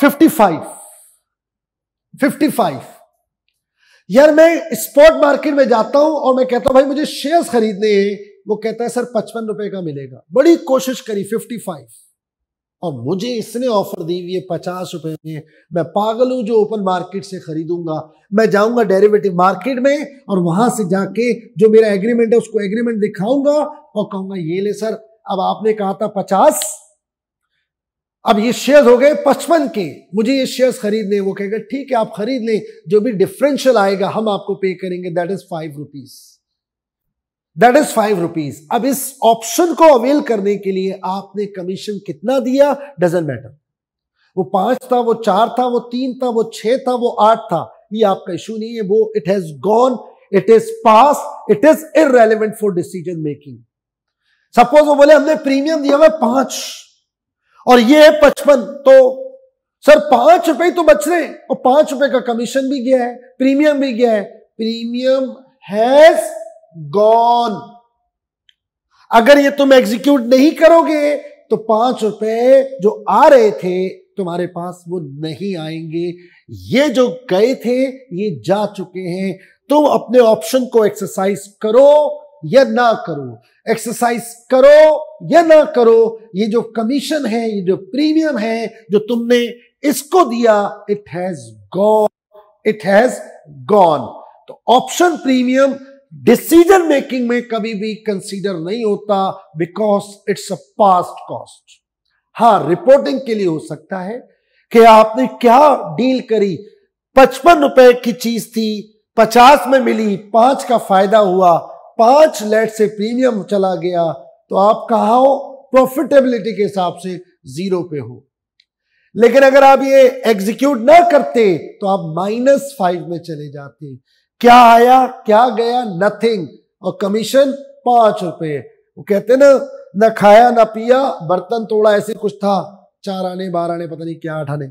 55 55 यार मैं spot market में जाता हूं और मैं कहता हूं भाई मुझे शेयर्स खरीदने हैं वो कहता है सर पचपन रुपए का मिलेगा बड़ी कोशिश करी 55 और मुझे इसने ऑफर दी है पचास रुपए में मैं पागल हूं जो ओपन मार्केट से खरीदूंगा मैं जाऊंगा डेरिवेटिव मार्केट में और वहां से जाके जो मेरा एग्रीमेंट है उसको एग्रीमेंट दिखाऊंगा और कहूंगा ये ले सर अब आपने कहा था पचास अब ये शेयर्स हो गए पचपन के मुझे ये शेयर्स खरीदने वो कहेगा ठीक है आप खरीद लें जो भी डिफरेंशियल आएगा हम आपको पे करेंगे that is five rupees that is five rupees अब इस ऑप्शन को अवेल करने के लिए आपने कमीशन कितना दिया डजेंट मैटर वो पांच था वो चार था वो तीन था वो छह था वो आठ था ये आपका इशू नहीं है वो it has gone it is pass it is irrelevant for decision making suppose वो बोले हमने प्रीमियम दिया हुआ पांच और ये है पचपन तो सर पांच रुपए तो बच रहे हैं और पांच रुपए का कमीशन भी गया है प्रीमियम भी गया है प्रीमियम हैज गॉन अगर ये तुम एग्जीक्यूट नहीं करोगे तो पांच रुपए जो आ रहे थे तुम्हारे पास वो नहीं आएंगे ये जो गए थे ये जा चुके हैं तुम अपने ऑप्शन को एक्सरसाइज करो या ना करो एक्सरसाइज करो या ना करो ये जो कमीशन है ये जो प्रीमियम है जो तुमने इसको दिया it has gone it has gone तो ऑप्शन प्रीमियम डिसीजन मेकिंग में कभी भी कंसीडर नहीं होता because it's a past cost हाँ रिपोर्टिंग के लिए हो सकता है कि आपने क्या डील करी पचपन रुपए की चीज थी पचास में मिली पांच का फायदा हुआ पांच लेट से प्रीमियम चला गया तो आप कहा हो प्रॉफिटेबिलिटी के हिसाब से जीरो पे हो लेकिन अगर आप ये एग्जीक्यूट ना करते तो आप माइनस फाइव में चले जाते क्या आया क्या गया नथिंग और कमीशन पांच रुपए वो कहते ना ना खाया ना पिया बर्तन तोड़ा ऐसे कुछ था चार आने बारह आने पता नहीं क्या आठ आने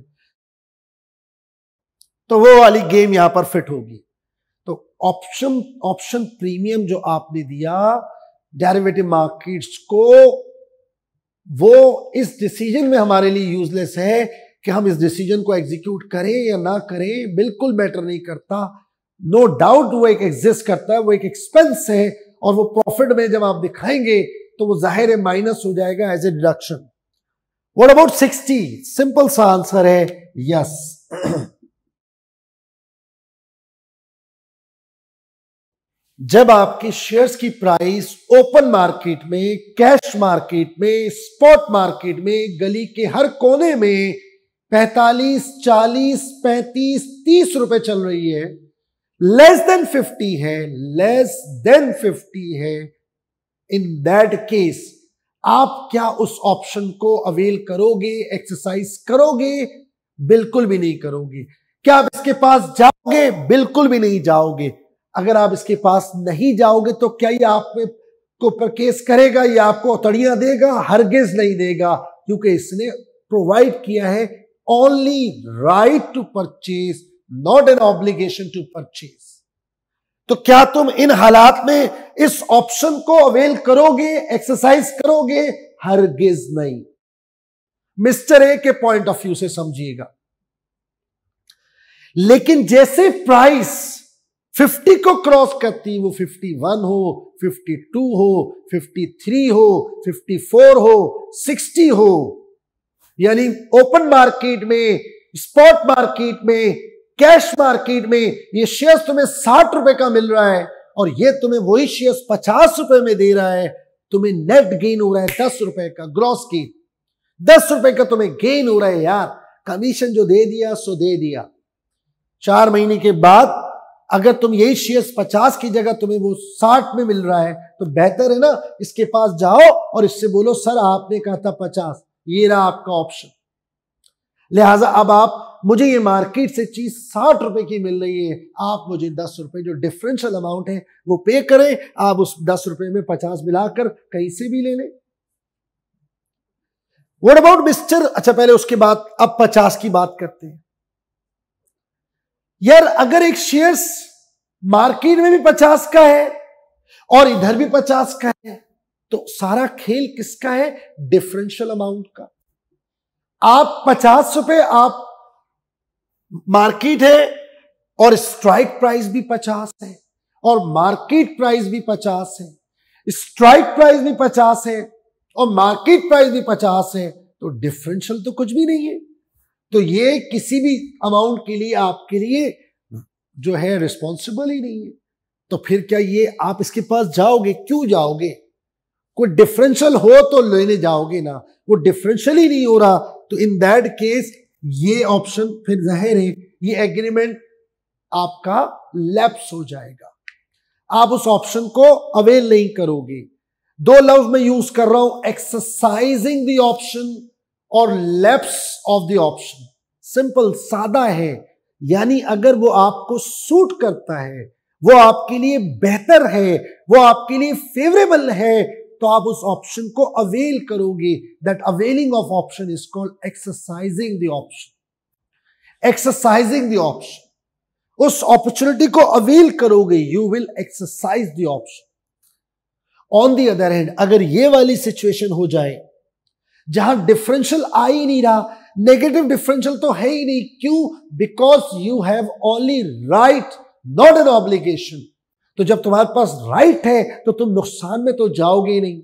तो वो वाली गेम यहां पर फिट होगी ऑप्शन ऑप्शन प्रीमियम जो आपने दिया डेरिवेटिव मार्केट्स को वो इस डिसीजन में हमारे लिए यूजलेस है कि हम इस डिसीजन को एग्जीक्यूट करें या ना करें बिल्कुल मैटर नहीं करता नो no डाउट वो एक एग्जिस्ट करता है वो एक एक्सपेंस है और वो प्रॉफिट में जब आप दिखाएंगे तो वो जाहिर है माइनस हो जाएगा as a deduction what about sixty simple सा आंसर है यस yes. जब आपके शेयर्स की प्राइस ओपन मार्केट में कैश मार्केट में स्पॉट मार्केट में गली के हर कोने में 45, 40, 35, 30 रुपए चल रही है लेस देन 50 है लेस देन 50 है इन दैट केस आप क्या उस ऑप्शन को अवेल करोगे एक्सरसाइज करोगे बिल्कुल भी नहीं करोगे क्या आप इसके पास जाओगे बिल्कुल भी नहीं जाओगे अगर आप इसके पास नहीं जाओगे तो क्या ये आप को पर केस करेगा या आपको अतड़िया देगा हरगिज नहीं देगा क्योंकि इसने प्रोवाइड किया है only right to purchase not an obligation to purchase तो क्या तुम इन हालात में इस ऑप्शन को अवेल करोगे एक्सरसाइज करोगे हरगिज नहीं मिस्टर ए के पॉइंट ऑफ व्यू से समझिएगा लेकिन जैसे प्राइस फिफ्टी को क्रॉस करती वो फिफ्टी वन हो फिफ्टी टू हो फिफ्टी थ्री हो फिफ्टी फोर हो 60 हो यानी ओपन मार्केट में स्पॉट मार्केट में कैश मार्केट में ये शेयर्स तुम्हें साठ रुपए का मिल रहा है और ये तुम्हें वही शेयर्स पचास रुपए में दे रहा है तुम्हें नेट गेन हो रहा है दस रुपए का ग्रॉस गेन दस रुपए का तुम्हें गेन हो रहा है यार कमीशन जो दे दिया सो दे दिया चार महीने के बाद अगर तुम यही शेयर्स पचास की जगह तुम्हें वो साठ में मिल रहा है तो बेहतर है ना इसके पास जाओ और इससे बोलो सर आपने कहा था पचास ये रहा आपका ऑप्शन लिहाजा अब आप मुझे ये मार्केट से चीज साठ रुपए की मिल रही है आप मुझे दस रुपए जो डिफरेंशियल अमाउंट है वो पे करें आप उस दस रुपए में पचास मिलाकर कहीं से भी ले लें वट अबाउट मिस्टर अच्छा पहले उसके बाद अब पचास की बात करते हैं यार अगर एक शेयर्स मार्केट में भी पचास का है और इधर भी पचास का है तो सारा खेल किसका है डिफरेंशियल अमाउंट का आप पचास रुपए आप मार्केट है और स्ट्राइक प्राइस भी पचास है और मार्केट प्राइस भी पचास है स्ट्राइक प्राइस भी पचास है और मार्केट प्राइस भी पचास है तो डिफरेंशियल तो कुछ भी नहीं है तो ये किसी भी अमाउंट के लिए आपके लिए जो है रिस्पॉन्सिबल ही नहीं है तो फिर क्या ये आप इसके पास जाओगे क्यों जाओगे कोई डिफरेंशियल हो तो लेने जाओगे ना वो डिफरेंशियल ही नहीं हो रहा तो इन दैट केस ये ऑप्शन फिर जाहिर है ये एग्रीमेंट आपका लैप्स हो जाएगा आप उस ऑप्शन को अवेल नहीं करोगे दो लव में यूज कर रहा हूं एक्सरसाइजिंग द ऑप्शन और lapse of the option simple सादा है यानी अगर वो आपको सूट करता है वो आपके लिए बेहतर है वो आपके लिए फेवरेबल है तो आप उस ऑप्शन को अवेल करोगे that availing of option is called exercising the option exercising the option उस अपॉर्चुनिटी को अवेल करोगे you will exercise the option on the other hand अगर ये वाली सिचुएशन हो जाए जहां डिफरेंशियल आ ही नहीं रहा नेगेटिव डिफरेंशियल तो है ही नहीं क्यों because you have only right not an obligation तो जब तुम्हारे पास राइट है तो तुम नुकसान में तो जाओगे ही नहीं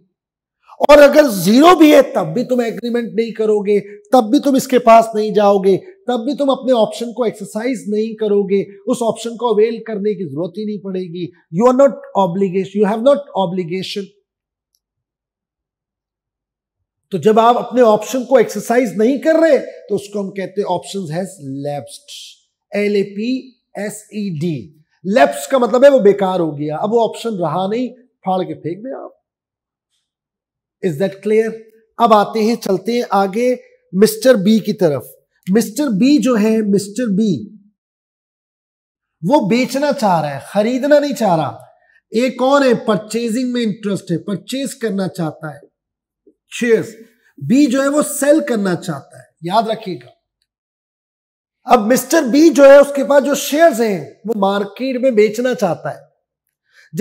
और अगर जीरो भी है तब भी तुम एग्रीमेंट नहीं करोगे तब भी तुम इसके पास नहीं जाओगे तब भी तुम अपने ऑप्शन को एक्सरसाइज नहीं करोगे उस ऑप्शन को अवेल करने की जरूरत ही नहीं पड़ेगी you are not obligation you have not obligation तो जब आप अपने ऑप्शन को एक्सरसाइज नहीं कर रहे तो उसको हम कहते हैं option has lapsed L A P S E D lapse का मतलब है वो बेकार हो गया अब वो ऑप्शन रहा नहीं फाड़ के फेंक दें आप इज दैट क्लियर अब आते हैं चलते हैं आगे मिस्टर बी की तरफ मिस्टर बी जो है मिस्टर बी वो बेचना चाह रहा है खरीदना नहीं चाह रहा एक कौन है परचेजिंग में इंटरेस्ट है परचेज करना चाहता है शेयर्स बी जो है वो सेल करना चाहता है याद रखिएगा अब मिस्टर बी जो है उसके पास जो शेयर्स हैं वो मार्केट में बेचना चाहता है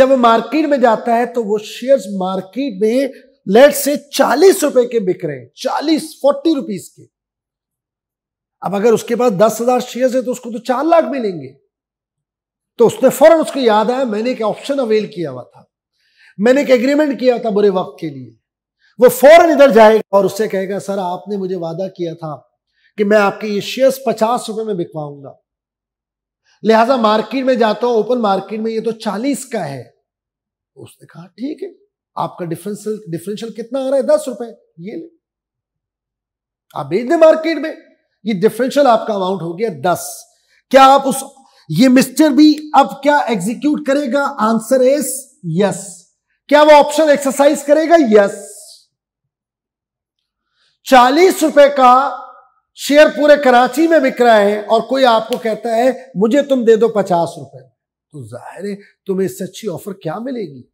जब वो मार्केट में जाता है तो वो शेयर्स मार्केट में लेट से चालीस रुपए के बिक रहे हैं चालीस फोर्टी रुपीज के अब अगर उसके पास दस हजार शेयर है तो उसको तो चार लाख मिलेंगे तो उसने फौरन उसको याद आया मैंने एक ऑप्शन अवेल किया हुआ था मैंने एक एग्रीमेंट किया था बुरे वक्त के लिए वो फौरन इधर जाएगा और उससे कहेगा सर आपने मुझे वादा किया था कि मैं आपके ये शेयर्स पचास रुपए में बिकवाऊंगा लिहाजा मार्केट में जाता हूं ओपन मार्केट में ये तो चालीस का है उसने कहा ठीक है आपका डिफरेंशियल डिफरेंशियल कितना आ रहा है दस रुपए ये ले आप भेज दें मार्केट में ये डिफरेंशियल आपका अमाउंट हो गया दस क्या आप उस ये मिस्टर भी अब क्या एग्जीक्यूट करेगा आंसर इज यस क्या वो ऑप्शन एक्सरसाइज करेगा यस yes. चालीस रुपए का शेयर पूरे कराची में बिक रहा है और कोई आपको कहता है मुझे तुम दे दो पचास रुपए तो जाहिर है तुम्हें इससे अच्छी ऑफर क्या मिलेगी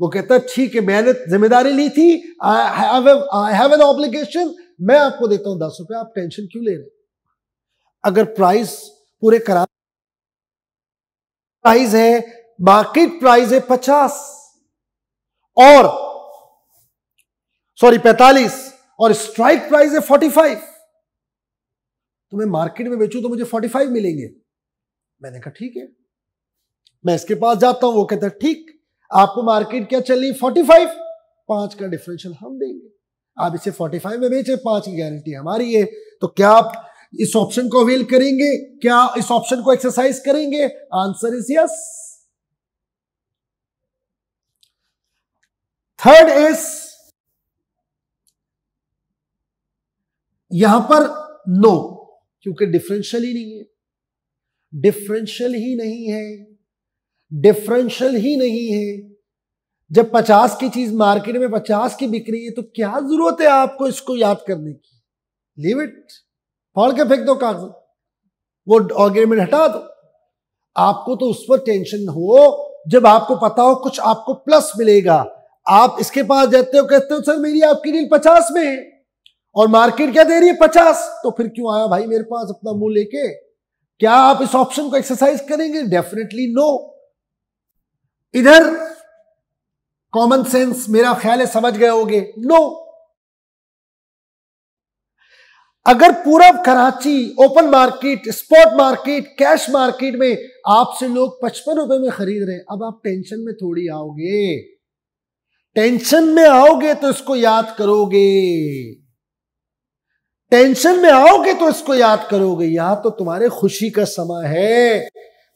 वो कहता है ठीक है मैंने जिम्मेदारी ली थी आई हैव एन ऑब्लिगेशन मैं आपको देता हूं दस रुपए आप टेंशन क्यों ले रहे अगर प्राइस पूरे करा प्राइस है मार्केट प्राइस है पचास और सॉरी पैतालीस और स्ट्राइक प्राइस है फोर्टी फाइव तो मैं मार्केट में बेचू तो मुझे फोर्टी फाइव मिलेंगे मैंने कहा ठीक है मैं इसके पास जाता हूं वो कहता ठीक आपको मार्केट क्या चल रही फोर्टी फाइव पांच का डिफरेंशियल हम देंगे आप इसे फोर्टी फाइव में बेचे पांच की गारंटी हमारी है तो क्या आप इस ऑप्शन को अवेल करेंगे क्या इस ऑप्शन को एक्सरसाइज करेंगे answer is yes third is यहां पर नो क्योंकि डिफरेंशियल ही नहीं है डिफरेंशियल ही नहीं है डिफरेंशियल ही नहीं है जब पचास की चीज मार्केट में पचास की बिक रही है तो क्या जरूरत है आपको इसको याद करने की लीव इट फाड़ के फेंक दो कागज वो ऑर्गेमेंट हटा दो आपको तो उस पर टेंशन हो जब आपको पता हो कुछ आपको प्लस मिलेगा आप इसके पास जाते हो कहते हो सर मेरी आपकी डील पचास में है और मार्केट क्या दे रही है पचास तो फिर क्यों आया भाई मेरे पास अपना मुंह लेके क्या आप इस ऑप्शन को एक्सरसाइज करेंगे डेफिनेटली नो इधर कॉमन सेंस मेरा ख्याल है समझ गए होगे नो अगर पूरा Karachi open market spot market cash market में आपसे लोग पचपन रुपए में खरीद रहे हैं अब आप टेंशन में थोड़ी आओगे टेंशन में आओगे तो इसको याद करोगे टेंशन में आओगे तो इसको याद करोगे यहां तो तुम्हारे खुशी का समय है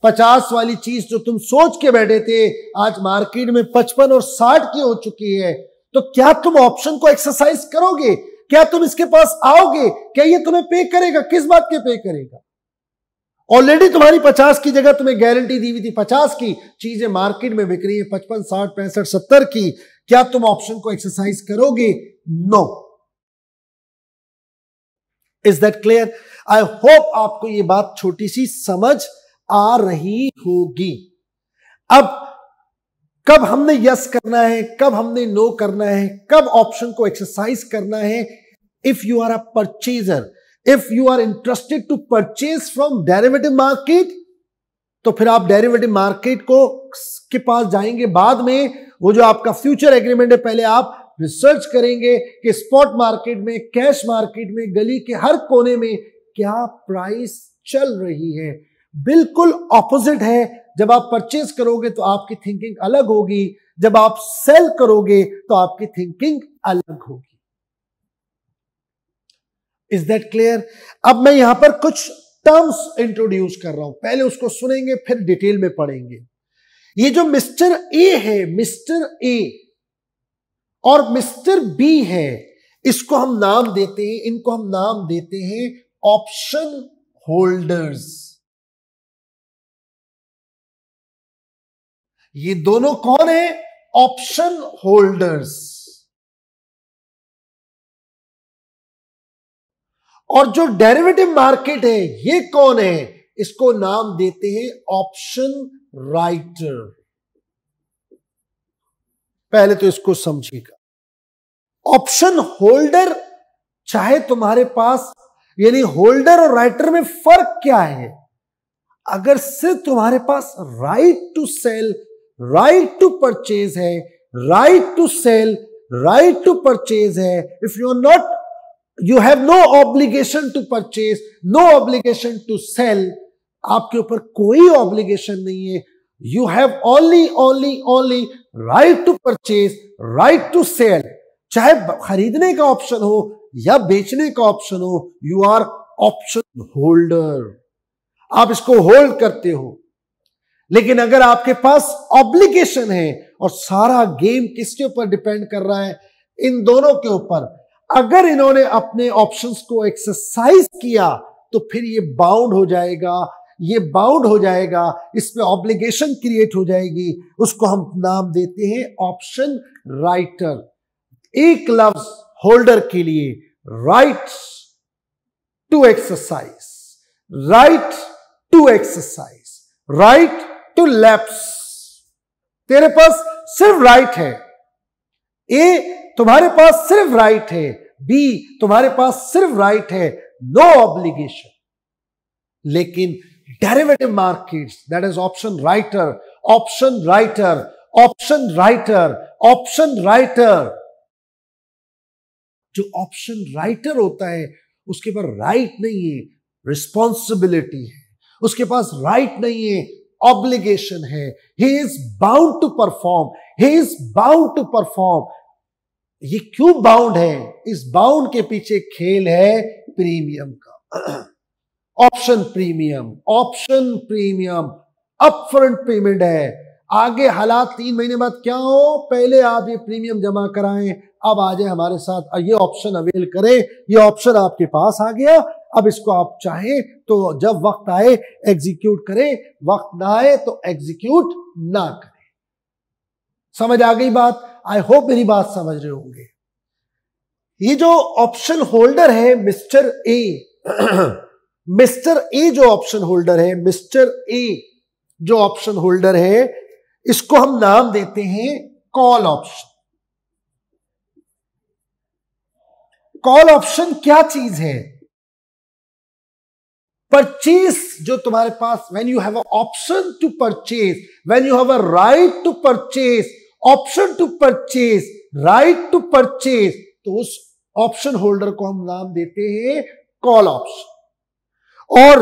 पचास वाली चीज जो तुम सोच के बैठे थे आज मार्केट में पचपन और साठ की हो चुकी है तो क्या तुम ऑप्शन को एक्सरसाइज करोगे क्या तुम इसके पास आओगे क्या ये तुम्हें पे करेगा किस बात के पे करेगा ऑलरेडी तुम्हारी पचास की जगह तुम्हें गारंटी दी हुई थी पचास की चीजें मार्केट में बिक रही है पचपन साठ पैंसठ सत्तर की क्या तुम ऑप्शन को एक्सरसाइज करोगे no no. Is that clear I hope आपको ये बात छोटी सी समझ आ रही होगी अब कब हमने यस करना है कब हमने नो no करना है कब ऑप्शन को एक्सरसाइज करना है if you are a purchaser if you are interested to purchase from derivative market तो फिर आप डेरिवेटिव मार्केट को के पास जाएंगे बाद में वो जो आपका फ्यूचर एग्रीमेंट है पहले आप रिसर्च करेंगे कि स्पॉट मार्केट में कैश मार्केट में गली के हर कोने में क्या प्राइस चल रही है बिल्कुल ऑपोजिट है जब आप परचेज करोगे तो आपकी थिंकिंग अलग होगी जब आप सेल करोगे तो आपकी थिंकिंग अलग होगी इज दैट क्लियर अब मैं यहां पर कुछ टर्म्स इंट्रोड्यूस कर रहा हूं पहले उसको सुनेंगे फिर डिटेल में पढ़ेंगे ये जो मिस्टर ए है मिस्टर ए और मिस्टर बी है इसको हम नाम देते हैं इनको हम नाम देते हैं ऑप्शन होल्डर्स ये दोनों कौन है ऑप्शन होल्डर्स और जो डेरिवेटिव मार्केट है ये कौन है इसको नाम देते हैं ऑप्शन राइटर पहले तो इसको समझिएगा ऑप्शन होल्डर चाहे तुम्हारे पास यानी होल्डर और राइटर में फर्क क्या है अगर सिर्फ तुम्हारे पास right to sell right to purchase है right to sell right to purchase है if you are not you have no obligation to purchase no obligation to sell आपके ऊपर कोई ऑब्लिगेशन नहीं है You have only, only, only right to purchase, right to sell. चाहे खरीदने का option हो या बेचने का ऑप्शन हो यू आर ऑप्शन होल्डर आप इसको होल्ड करते हो लेकिन अगर आपके पास ऑब्लिगेशन है और सारा गेम किसके ऊपर डिपेंड कर रहा है इन दोनों के ऊपर अगर इन्होंने अपने ऑप्शंस को एक्सरसाइज किया तो फिर ये बाउंड हो जाएगा ये बाउंड हो जाएगा इसमें ऑब्लिगेशन क्रिएट हो जाएगी उसको हम नाम देते हैं ऑप्शन राइटर एक लफ्ज होल्डर के लिए right to exercise right to exercise right to lapse तेरे पास सिर्फ राइट है ए तुम्हारे पास सिर्फ राइट है बी तुम्हारे पास सिर्फ राइट है नो no ऑब्लिगेशन लेकिन derivative markets, that is option writer, option writer, option writer, option writer. जो ऑप्शन राइटर होता है उसके पास राइट नहीं है रिस्पॉन्सिबिलिटी है उसके पास राइट नहीं है ऑब्लिगेशन है he is bound to perform he is bound to perform ये क्यों बाउंड है इस बाउंड के पीछे खेल है प्रीमियम का option premium option premium upfront payment है आगे हालात तीन महीने बाद क्या हो पहले आप ये प्रीमियम जमा कराएं अब आ जाए हमारे साथ ये ऑप्शन अवेल करें ये ऑप्शन आपके पास आ गया अब इसको आप चाहें तो जब वक्त आए एग्जीक्यूट करें वक्त ना आए तो एग्जीक्यूट ना करें समझ आ गई बात आई होप मेरी बात समझ रहे होंगे ये जो ऑप्शन होल्डर है मिस्टर ए मिस्टर ए जो ऑप्शन होल्डर है मिस्टर ए जो ऑप्शन होल्डर है इसको हम नाम देते हैं कॉल ऑप्शन कॉल ऑप्शन क्या चीज है परचेस जो तुम्हारे पास when you have a option to purchase when you have a right to purchase option to purchase right to purchase तो उस ऑप्शन होल्डर को हम नाम देते हैं कॉल ऑप्शन और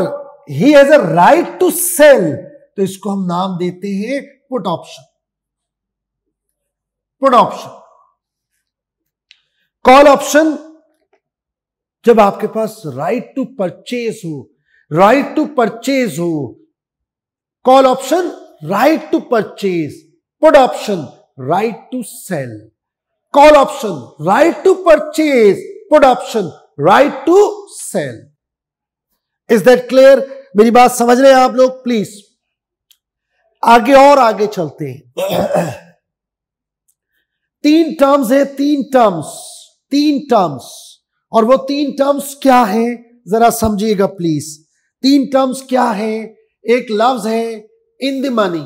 he has a right to sell तो इसको हम नाम देते हैं put option put option call option जब आपके पास राइट टू परचेज हो राइट टू परचेज हो call option right to purchase put option right to sell call option right to purchase put option right to sell is that clear मेरी बात समझ रहे हैं आप लोग प्लीज आगे और आगे चलते हैं तीन टर्म्स है तीन टर्म्स तीन टर्म्स और वो तीन टर्म्स क्या है जरा समझिएगा प्लीज तीन टर्म्स क्या है एक लफ्ज है इन द मनी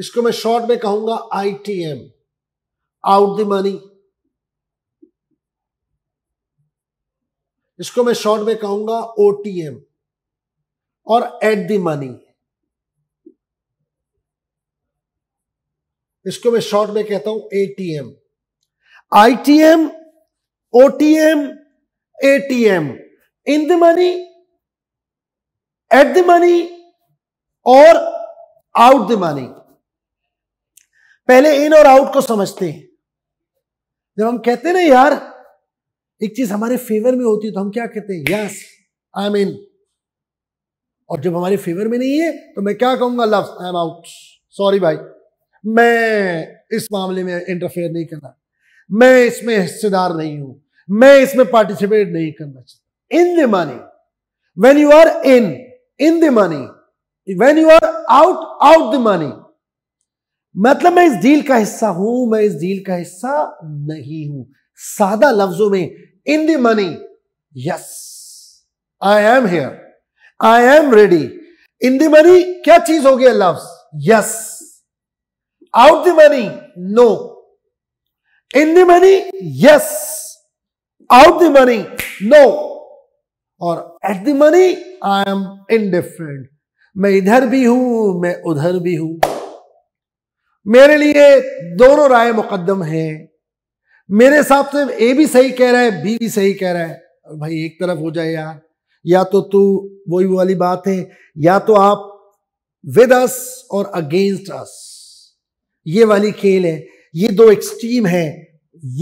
इसको मैं शॉर्ट में कहूंगा आईटीएम आउट द मनी इसको मैं शॉर्ट में कहूंगा ओटीएम और एट दी मनी इसको मैं शॉर्ट में कहता हूं ATM ITM OTM ATM in the money at the money और आउट द मनी पहले इन और आउट को समझते हैं जब हम कहते ना यार एक चीज हमारे फेवर में होती है तो हम क्या कहते हैं यस आई मीन और जब हमारे फेवर में नहीं है तो मैं क्या कहूंगा love I am out sorry भाई मैं इस मामले में इंटरफेयर नहीं करना मैं इसमें हिस्सेदार नहीं हूं मैं इसमें पार्टिसिपेट नहीं करना चाहता in the money when you are in in the money when you are out out the money मतलब मैं इस डील का हिस्सा हूं मैं इस डील का हिस्सा नहीं हूं सादा लफ्जों में in the money. Yes, I am here. I am ready. In the money, क्या चीज होगी loves yes out the money no in the money yes out the money no और at the money I am indifferent मैं इधर भी हूं मैं उधर भी हूं मेरे लिए दोनों राय मुकदम हैं मेरे हिसाब से ए भी सही कह रहा है बी भी सही कह रहा है भाई एक तरफ हो जाए यार या तो तू वही वाली बात है या तो आप विद अस और अगेंस्ट अस ये वाली खेल है ये दो एक्सट्रीम है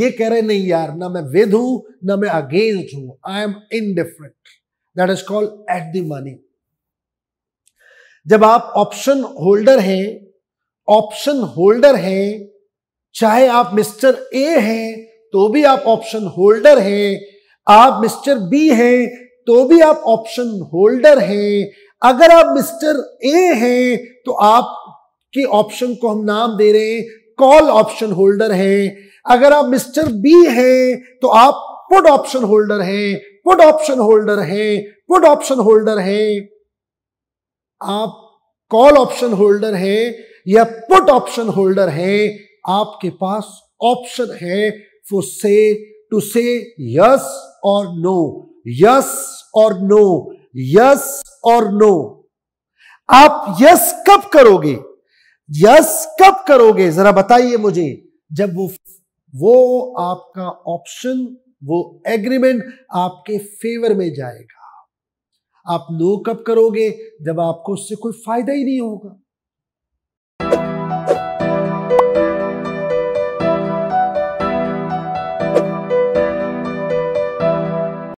ये कह रहे नहीं यार ना मैं विद हूं ना मैं अगेंस्ट हूं I am indifferent that is called at the money जब आप ऑप्शन होल्डर हैं ऑप्शन होल्डर हैं चाहे आप मिस्टर ए हैं तो भी आप ऑप्शन होल्डर हैं आप मिस्टर बी हैं तो भी आप ऑप्शन होल्डर हैं अगर आप मिस्टर ए हैं तो आप के ऑप्शन को हम नाम दे रहे हैं कॉल ऑप्शन होल्डर हैं अगर आप मिस्टर बी हैं तो आप पुट ऑप्शन होल्डर हैं पुट ऑप्शन होल्डर हैं पुट ऑप्शन होल्डर हैं आप कॉल ऑप्शन होल्डर हैं या पुट ऑप्शन होल्डर हैं आपके पास ऑप्शन है for say to say yes और नो यस और नो यस और नो आप यस कब करोगे यस कब करोगे जरा बताइए मुझे जब वो वो आपका ऑप्शन वो एग्रीमेंट आपके फेवर में जाएगा आप नो कब करोगे जब आपको उससे कोई फायदा ही नहीं होगा